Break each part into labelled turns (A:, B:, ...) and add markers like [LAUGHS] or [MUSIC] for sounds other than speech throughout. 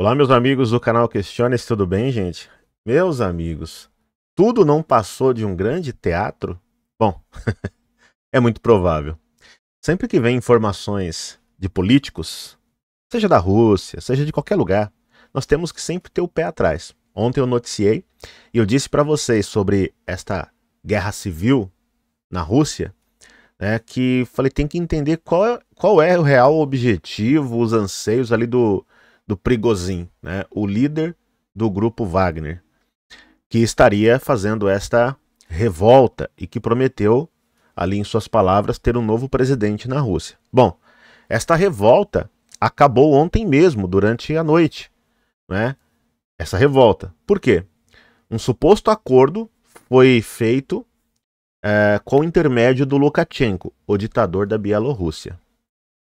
A: Olá, meus amigos do canal Questione-se, tudo bem, gente? Meus amigos, tudo não passou de um grande teatro? Bom, [LAUGHS] é muito provável. Sempre que vem informações de políticos, seja da Rússia, seja de qualquer lugar, nós temos que sempre ter o pé atrás. Ontem eu noticiei e eu disse para vocês sobre esta guerra civil na Rússia, né, que falei, tem que entender qual, é, qual é o real objetivo, os anseios ali do, do Prigozin, né, o líder do grupo Wagner, que estaria fazendo esta revolta e que prometeu, ali em suas palavras, ter um novo presidente na Rússia. Bom, esta revolta acabou ontem mesmo, durante a noite, né? Essa revolta. Por quê? Um suposto acordo foi feito é, com o intermédio do Lukashenko, o ditador da Bielorrússia.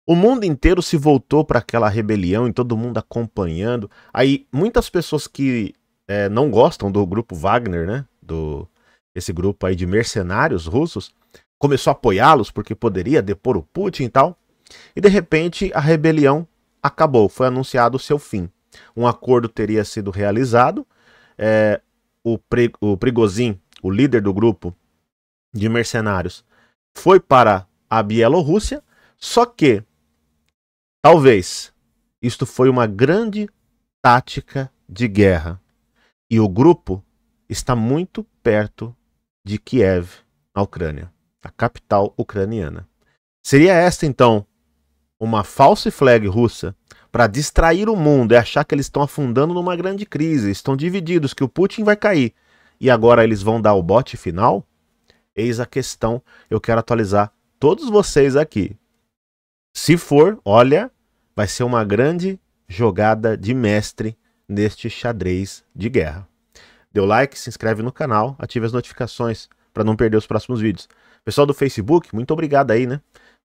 A: O mundo inteiro se voltou para aquela rebelião e todo mundo acompanhando. Aí muitas pessoas que é, não gostam do grupo Wagner, né? Do esse grupo aí de mercenários russos, começou a apoiá-los porque poderia depor o Putin e tal. E de repente a rebelião acabou, foi anunciado o seu fim. Um acordo teria sido realizado. É, o, Pre, o o líder do grupo de mercenários, foi para a Bielorrússia. Só que Talvez isto foi uma grande tática de guerra e o grupo está muito perto de Kiev, na Ucrânia, a capital ucraniana. Seria esta então uma false flag russa para distrair o mundo e achar que eles estão afundando numa grande crise, estão divididos, que o Putin vai cair e agora eles vão dar o bote final? Eis a questão. Eu quero atualizar todos vocês aqui. Se for, olha, vai ser uma grande jogada de mestre neste xadrez de guerra. Dê o like, se inscreve no canal, ative as notificações para não perder os próximos vídeos. Pessoal do Facebook, muito obrigado aí, né?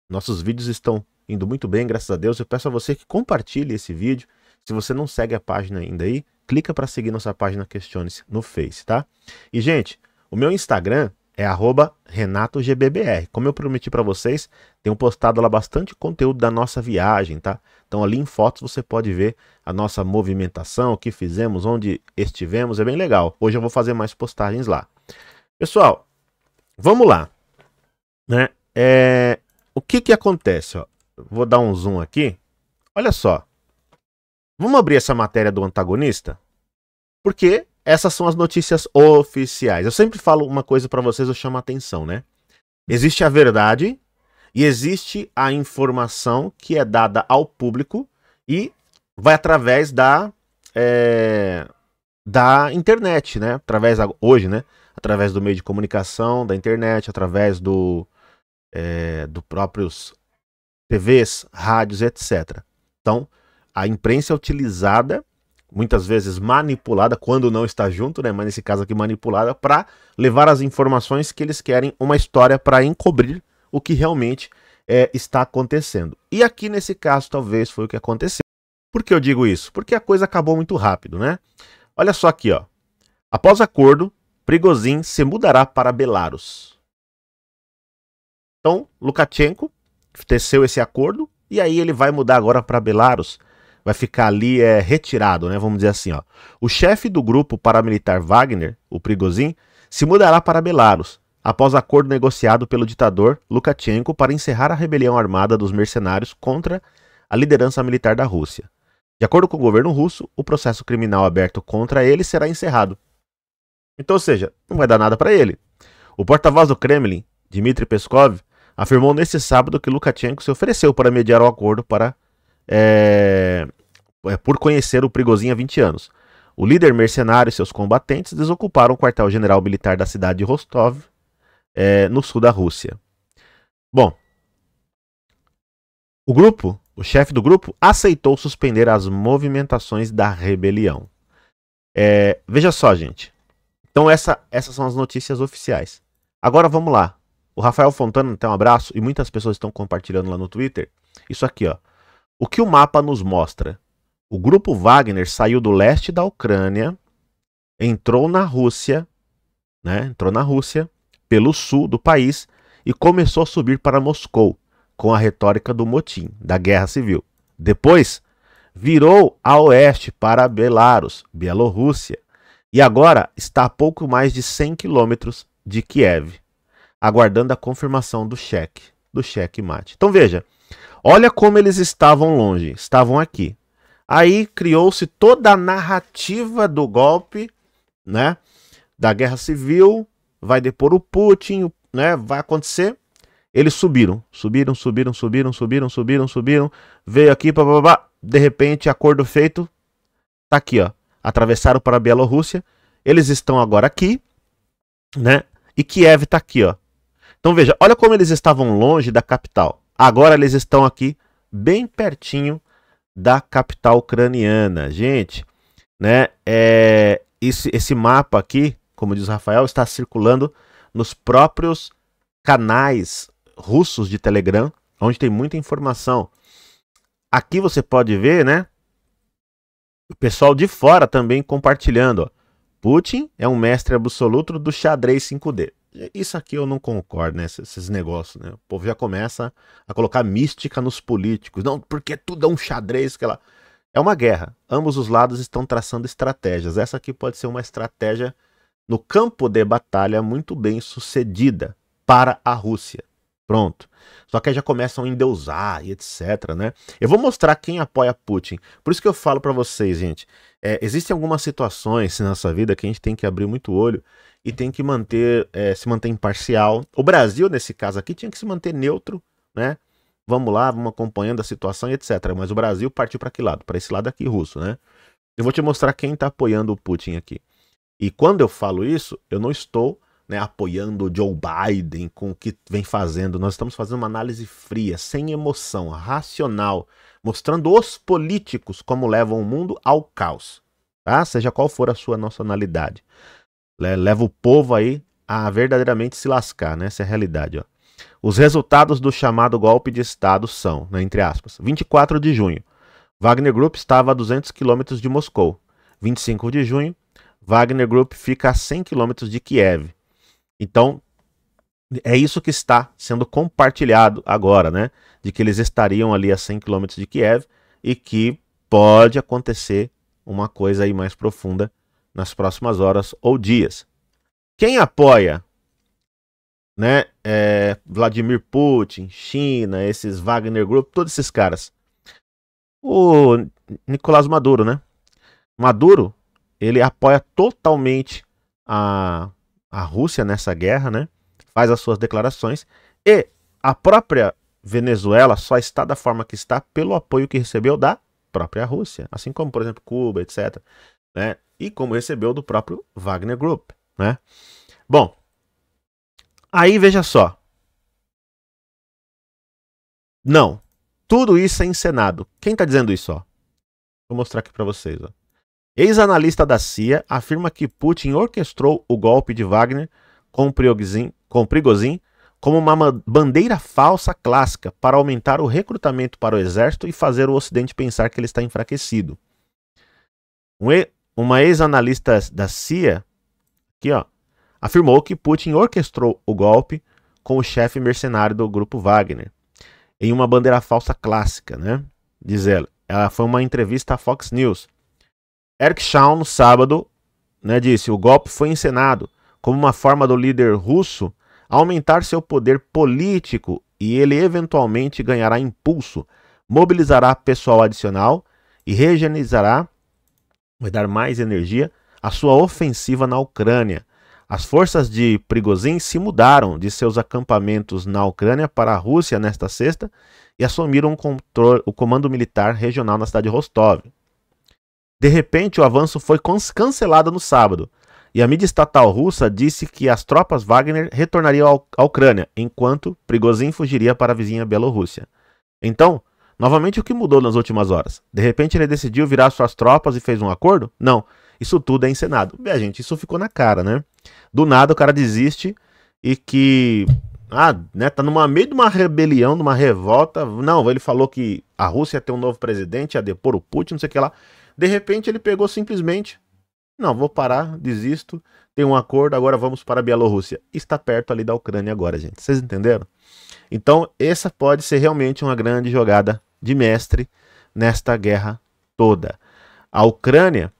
A: Nossos vídeos estão indo muito bem, graças a Deus. Eu peço a você que compartilhe esse vídeo. Se você não segue a página ainda aí, clica para seguir nossa página Questione-se no Face, tá? E gente, o meu Instagram é @renatogbbr. Como eu prometi para vocês, tenho postado lá bastante conteúdo da nossa viagem, tá? Então ali em fotos você pode ver a nossa movimentação, o que fizemos, onde estivemos, é bem legal. Hoje eu vou fazer mais postagens lá. Pessoal, vamos lá. Né? É... O que que acontece? Ó? Vou dar um zoom aqui. Olha só. Vamos abrir essa matéria do antagonista? Porque essas são as notícias oficiais. Eu sempre falo uma coisa para vocês, eu chamo a atenção, né? Existe a verdade e existe a informação que é dada ao público e vai através da é, da internet, né? Através hoje, né? Através do meio de comunicação, da internet, através do é, do próprios TVs, rádios, etc. Então, a imprensa é utilizada muitas vezes manipulada quando não está junto, né? Mas nesse caso aqui manipulada para levar as informações que eles querem, uma história para encobrir o que realmente é, está acontecendo. E aqui nesse caso talvez foi o que aconteceu. Por que eu digo isso? Porque a coisa acabou muito rápido, né? Olha só aqui, ó. Após acordo, Prigozin se mudará para Belarus. Então, Lukashenko teceu esse acordo e aí ele vai mudar agora para Belarus vai ficar ali é, retirado, né? Vamos dizer assim, ó. O chefe do grupo paramilitar Wagner, o Prigozin, se mudará para Belarus após acordo negociado pelo ditador Lukashenko para encerrar a rebelião armada dos mercenários contra a liderança militar da Rússia. De acordo com o governo russo, o processo criminal aberto contra ele será encerrado. Então, ou seja, não vai dar nada para ele. O porta-voz do Kremlin, Dmitry Peskov, afirmou neste sábado que Lukashenko se ofereceu para mediar o acordo para é, é, por conhecer o Prigozhin há 20 anos. O líder mercenário e seus combatentes desocuparam o quartel-general militar da cidade de Rostov, é, no sul da Rússia. Bom, o grupo, o chefe do grupo, aceitou suspender as movimentações da rebelião. É, veja só, gente. Então essa, essas são as notícias oficiais. Agora vamos lá. O Rafael Fontana tem então, um abraço e muitas pessoas estão compartilhando lá no Twitter. Isso aqui, ó. O que o mapa nos mostra? O grupo Wagner saiu do leste da Ucrânia, entrou na Rússia, né? Entrou na Rússia pelo sul do país e começou a subir para Moscou com a retórica do motim, da guerra civil. Depois, virou a oeste para Belarus, Bielorrússia, e agora está a pouco mais de 100 quilômetros de Kiev, aguardando a confirmação do cheque, do cheque mate. Então veja, Olha como eles estavam longe, estavam aqui. Aí criou-se toda a narrativa do golpe, né? Da guerra civil, vai depor o Putin, né? Vai acontecer. Eles subiram, subiram, subiram, subiram, subiram, subiram, subiram. Veio aqui, blá. De repente, acordo feito. Tá aqui, ó. Atravessaram para a Bielorrússia. Eles estão agora aqui, né? E Kiev tá aqui, ó. Então veja, olha como eles estavam longe da capital. Agora eles estão aqui bem pertinho da capital ucraniana. Gente, né? É, esse, esse mapa aqui, como diz Rafael, está circulando nos próprios canais russos de Telegram, onde tem muita informação. Aqui você pode ver, né? O pessoal de fora também compartilhando. Putin é um mestre absoluto do xadrez 5D. Isso aqui eu não concordo, né? Esses, negócios, né? O povo já começa a colocar mística nos políticos. Não, porque tudo é um xadrez, que ela. É uma guerra. Ambos os lados estão traçando estratégias. Essa aqui pode ser uma estratégia no campo de batalha muito bem sucedida para a Rússia. Pronto. Só que aí já começam a endeusar e etc, né? Eu vou mostrar quem apoia Putin. Por isso que eu falo para vocês, gente. É, existem algumas situações na nossa vida que a gente tem que abrir muito olho e tem que manter, é, se manter imparcial. O Brasil, nesse caso aqui, tinha que se manter neutro, né? Vamos lá, vamos acompanhando a situação e etc. Mas o Brasil partiu para que lado? Para esse lado aqui, russo, né? Eu vou te mostrar quem tá apoiando o Putin aqui. E quando eu falo isso, eu não estou né, apoiando o Joe Biden com o que vem fazendo. Nós estamos fazendo uma análise fria, sem emoção, racional, mostrando os políticos como levam o mundo ao caos. Tá? Seja qual for a sua nacionalidade. Leva o povo aí a verdadeiramente se lascar, né? Essa é a realidade, ó. Os resultados do chamado golpe de Estado são, né, entre aspas, 24 de junho, Wagner Group estava a 200 quilômetros de Moscou. 25 de junho, Wagner Group fica a 100 quilômetros de Kiev. Então, é isso que está sendo compartilhado agora, né? De que eles estariam ali a 100 quilômetros de Kiev e que pode acontecer uma coisa aí mais profunda nas próximas horas ou dias. Quem apoia, né? É, Vladimir Putin, China, esses Wagner Group, todos esses caras. O Nicolás Maduro, né? Maduro, ele apoia totalmente a a Rússia nessa guerra, né? Faz as suas declarações e a própria Venezuela só está da forma que está pelo apoio que recebeu da própria Rússia, assim como por exemplo Cuba, etc, né? E como recebeu do próprio Wagner Group, né? Bom, aí veja só. Não, tudo isso é encenado. Quem está dizendo isso, ó? Vou mostrar aqui para vocês, ó. Ex-analista da CIA afirma que Putin orquestrou o golpe de Wagner com Prigozhin, com Prigozhin como uma bandeira falsa clássica para aumentar o recrutamento para o exército e fazer o Ocidente pensar que ele está enfraquecido. uma ex-analista da CIA, aqui, ó, afirmou que Putin orquestrou o golpe com o chefe mercenário do grupo Wagner, em uma bandeira falsa clássica, né? Diz ela. Ela foi uma entrevista à Fox News. Eric Shaw, no sábado, né, disse: o golpe foi encenado como uma forma do líder russo aumentar seu poder político e ele eventualmente ganhará impulso, mobilizará pessoal adicional e regenerizará, vai dar mais energia, a sua ofensiva na Ucrânia. As forças de Prigozhin se mudaram de seus acampamentos na Ucrânia para a Rússia nesta sexta e assumiram o, controle, o comando militar regional na cidade de Rostov. De repente, o avanço foi cancelado no sábado, e a mídia estatal russa disse que as tropas Wagner retornariam à Ucrânia, enquanto Prigozhin fugiria para a vizinha Bielorrússia. Então, novamente o que mudou nas últimas horas? De repente ele decidiu virar suas tropas e fez um acordo? Não, isso tudo é encenado. Bem, gente, isso ficou na cara, né? Do nada o cara desiste e que ah, né, tá no meio de uma rebelião, de uma revolta. Não, ele falou que a Rússia tem um novo presidente, a depor o Putin, não sei o que lá. De repente ele pegou simplesmente, não, vou parar, desisto, tem um acordo, agora vamos para a Bielorrússia. Está perto ali da Ucrânia agora, gente. Vocês entenderam? Então, essa pode ser realmente uma grande jogada de mestre nesta guerra toda. A Ucrânia,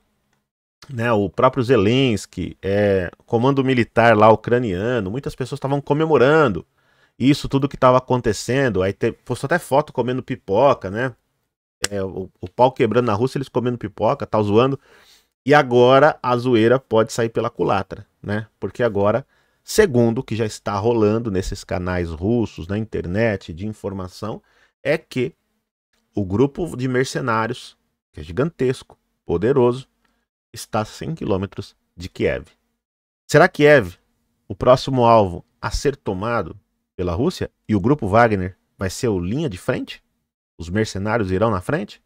A: né, o próprio Zelensky, é, comando militar lá ucraniano, muitas pessoas estavam comemorando isso tudo que estava acontecendo. Aí postou até foto comendo pipoca, né? é, o, o pau quebrando na Rússia, eles comendo pipoca, tal, tá zoando. E agora a zoeira pode sair pela culatra, né? Porque agora, segundo o que já está rolando nesses canais russos, na internet, de informação, é que o grupo de mercenários, que é gigantesco, poderoso, está a 100 quilômetros de Kiev. Será que Kiev, o próximo alvo a ser tomado pela Rússia, e o grupo Wagner vai ser o linha de frente? Os mercenários irão na frente?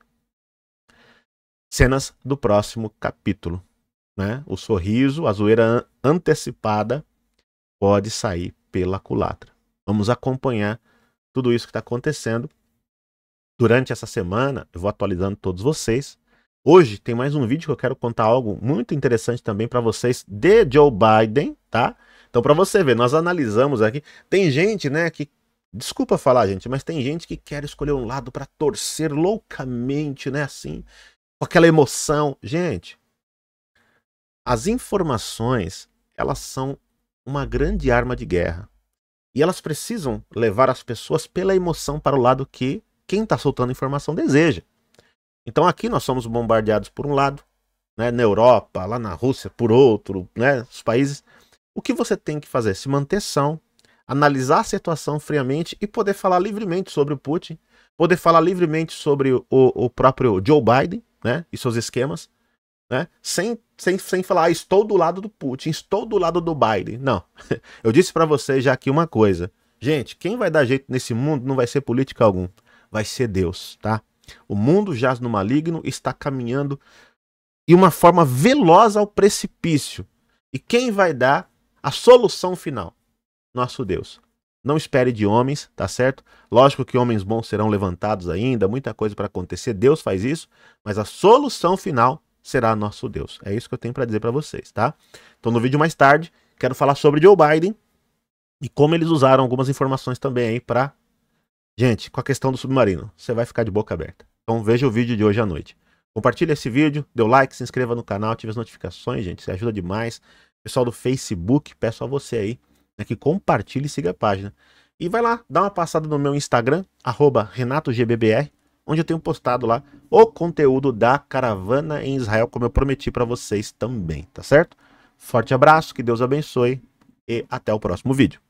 A: Cenas do próximo capítulo. Né? O sorriso, a zoeira antecipada pode sair pela culatra. Vamos acompanhar tudo isso que está acontecendo. Durante essa semana, eu vou atualizando todos vocês. Hoje tem mais um vídeo que eu quero contar algo muito interessante também para vocês de Joe Biden, tá? Então, para você ver, nós analisamos aqui. Tem gente, né, que Desculpa falar, gente, mas tem gente que quer escolher um lado para torcer loucamente, né? Assim, com aquela emoção. Gente, as informações, elas são uma grande arma de guerra. E elas precisam levar as pessoas pela emoção para o lado que quem está soltando informação deseja. Então aqui nós somos bombardeados por um lado, né, na Europa, lá na Rússia, por outro, né, os países. O que você tem que fazer? Se manter são, analisar a situação friamente e poder falar livremente sobre o Putin, poder falar livremente sobre o, o próprio Joe Biden né, e seus esquemas, né, sem, sem, sem falar, ah, estou do lado do Putin, estou do lado do Biden. Não, [LAUGHS] eu disse para vocês já aqui uma coisa. Gente, quem vai dar jeito nesse mundo não vai ser política algum, vai ser Deus, tá? O mundo jaz no maligno, está caminhando de uma forma veloz ao precipício. E quem vai dar a solução final? nosso Deus. Não espere de homens, tá certo? Lógico que homens bons serão levantados ainda, muita coisa para acontecer, Deus faz isso, mas a solução final será nosso Deus. É isso que eu tenho para dizer para vocês, tá? Então no vídeo mais tarde, quero falar sobre Joe Biden e como eles usaram algumas informações também aí para Gente, com a questão do submarino, você vai ficar de boca aberta. Então veja o vídeo de hoje à noite. Compartilhe esse vídeo, dê o like, se inscreva no canal, ative as notificações, gente, isso ajuda demais. Pessoal do Facebook, peço a você aí né, que compartilhe e siga a página. E vai lá, dá uma passada no meu Instagram, RenatoGBBR, onde eu tenho postado lá o conteúdo da caravana em Israel, como eu prometi para vocês também, tá certo? Forte abraço, que Deus abençoe e até o próximo vídeo.